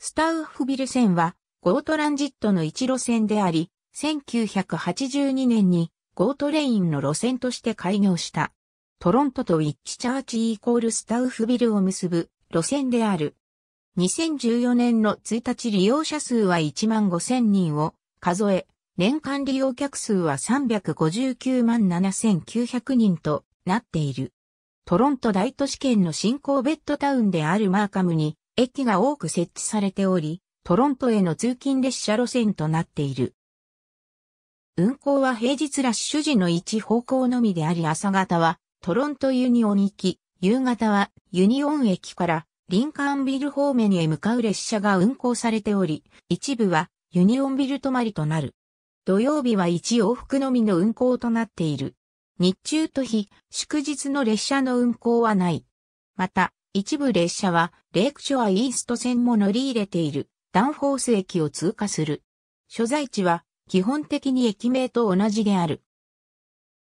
スタウフビル線は、ゴートランジットの一路線であり、1982年にゴートレインの路線として開業した。トロントとウィッチチャーチイコールスタウフビルを結ぶ路線である。2014年の1日利用者数は1万5000人を数え、年間利用客数は359万7900人となっている。トロント大都市圏の新興ベッドタウンであるマーカムに駅が多く設置されており、トロントへの通勤列車路線となっている。運行は平日ラッシュ時の一方向のみであり朝方はトロントユニオン行き、夕方はユニオン駅からリンカーンビル方面へ向かう列車が運行されており、一部はユニオンビル止まりとなる。土曜日は1往復のみの運行となっている。日中と日、祝日の列車の運行はない。また、一部列車は、レイクショアイースト線も乗り入れている、ダンフォース駅を通過する。所在地は、基本的に駅名と同じである。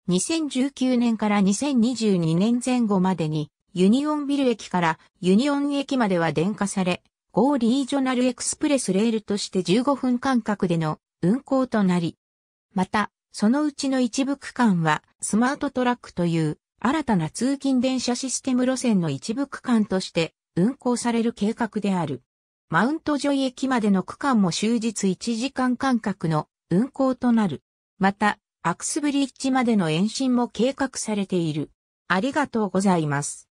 2019年から2022年前後までに、ユニオンビル駅からユニオン駅までは電化され、ゴーリージョナルエクスプレスレールとして15分間隔での運行となり、また、そのうちの一部区間はスマートトラックという新たな通勤電車システム路線の一部区間として運行される計画である。マウントジョイ駅までの区間も終日1時間間隔の運行となる。また、アクスブリッジまでの延伸も計画されている。ありがとうございます。